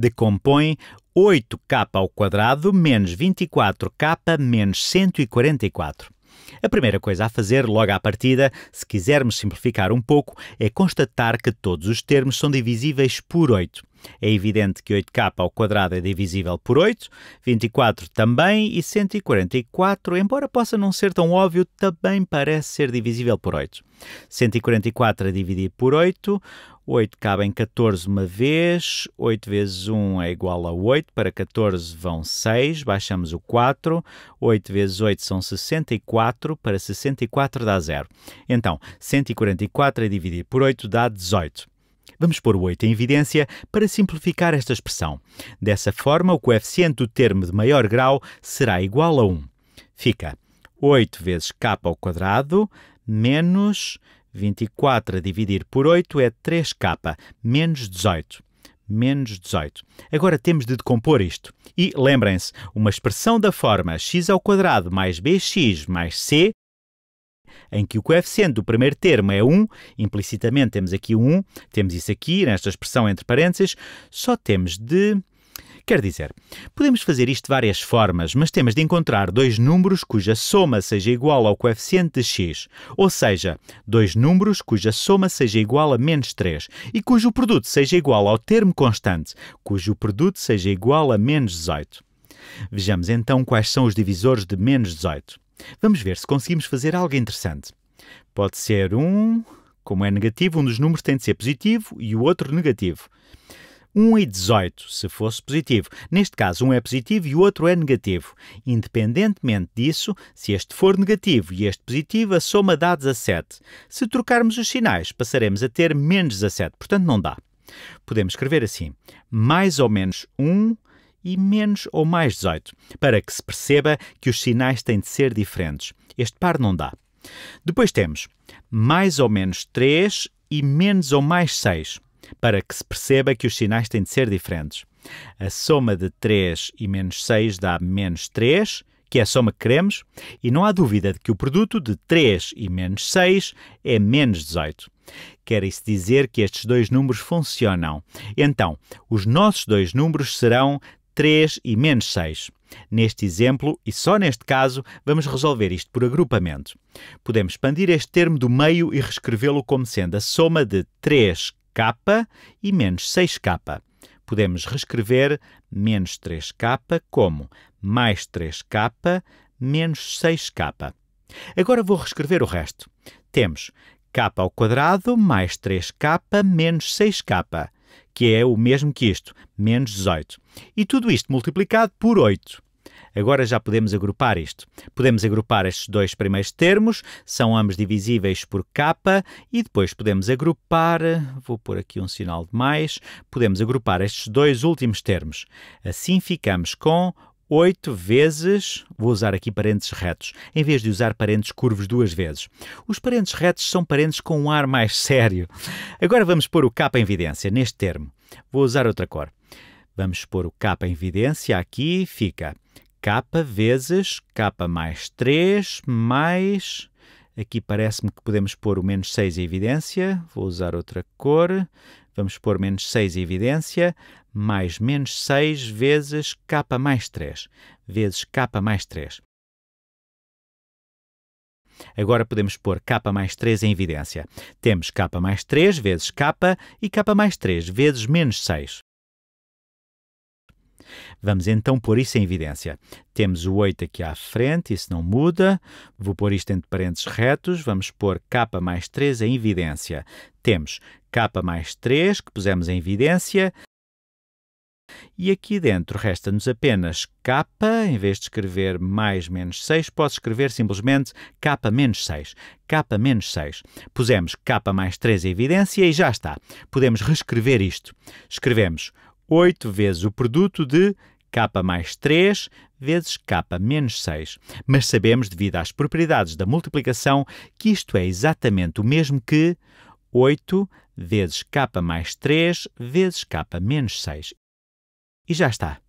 decompõe 8k ao quadrado menos 24k menos 144. A primeira coisa a fazer, logo à partida, se quisermos simplificar um pouco, é constatar que todos os termos são divisíveis por 8. É evidente que 8k ao quadrado é divisível por 8, 24 também e 144, embora possa não ser tão óbvio, também parece ser divisível por 8. 144 a dividir por 8, 8 cabe em 14 uma vez, 8 vezes 1 é igual a 8, para 14 vão 6, baixamos o 4, 8 vezes 8 são 64, para 64 dá 0. Então, 144 a dividir por 8 dá 18. Vamos pôr o 8 em evidência para simplificar esta expressão. Dessa forma, o coeficiente do termo de maior grau será igual a 1. Fica 8 vezes k ao quadrado menos 24 a dividir por 8 é 3k, menos 18. Menos 18. Agora temos de decompor isto. E lembrem-se, uma expressão da forma x ao quadrado mais bx mais c, em que o coeficiente do primeiro termo é 1, implicitamente temos aqui 1, temos isso aqui nesta expressão entre parênteses, só temos de Quer dizer, podemos fazer isto de várias formas, mas temos de encontrar dois números cuja soma seja igual ao coeficiente de x, ou seja, dois números cuja soma seja igual a menos 3 e cujo produto seja igual ao termo constante, cujo produto seja igual a menos 18. Vejamos então quais são os divisores de menos 18. Vamos ver se conseguimos fazer algo interessante. Pode ser um. Como é negativo, um dos números tem de ser positivo e o outro negativo. 1 e 18, se fosse positivo. Neste caso, um é positivo e o outro é negativo. Independentemente disso, se este for negativo e este positivo, a soma dá 17. Se trocarmos os sinais, passaremos a ter menos 17, portanto não dá. Podemos escrever assim: mais ou menos 1 e menos ou mais 18, para que se perceba que os sinais têm de ser diferentes. Este par não dá. Depois temos mais ou menos 3 e menos ou mais 6 para que se perceba que os sinais têm de ser diferentes. A soma de 3 e menos 6 dá menos 3, que é a soma que queremos, e não há dúvida de que o produto de 3 e menos 6 é menos 18. Quer isso dizer que estes dois números funcionam. Então, os nossos dois números serão 3 e menos 6. Neste exemplo, e só neste caso, vamos resolver isto por agrupamento. Podemos expandir este termo do meio e reescrevê-lo como sendo a soma de 3 k e menos 6k. Podemos reescrever menos 3k como mais 3k menos 6k. Agora vou reescrever o resto. Temos k ao quadrado mais 3k menos 6k, que é o mesmo que isto, menos 18. E tudo isto multiplicado por 8. Agora já podemos agrupar isto. Podemos agrupar estes dois primeiros termos, são ambos divisíveis por capa e depois podemos agrupar, vou pôr aqui um sinal de mais, podemos agrupar estes dois últimos termos. Assim ficamos com 8 vezes, vou usar aqui parênteses retos, em vez de usar parênteses curvos duas vezes. Os parênteses retos são parênteses com um ar mais sério. Agora vamos pôr o K em evidência, neste termo. Vou usar outra cor. Vamos pôr o K em evidência, aqui fica k vezes k mais 3 mais... Aqui parece-me que podemos pôr o menos 6 em evidência. Vou usar outra cor. Vamos pôr menos 6 em evidência, mais menos 6 vezes k mais 3, vezes k mais 3. Agora podemos pôr k mais 3 em evidência. Temos k mais 3 vezes k e k mais 3 vezes menos 6. Vamos então pôr isso em evidência. Temos o 8 aqui à frente, isso não muda. Vou pôr isto entre parênteses retos. Vamos pôr K mais 3 em evidência. Temos K mais 3, que pusemos em evidência. E aqui dentro resta-nos apenas K, em vez de escrever mais menos 6, posso escrever simplesmente K menos 6. K menos 6. Pusemos K mais 3 em evidência e já está. Podemos reescrever isto. Escrevemos 8 vezes o produto de K mais 3 vezes K menos 6. Mas sabemos, devido às propriedades da multiplicação, que isto é exatamente o mesmo que 8 vezes K mais 3 vezes K menos 6. E já está.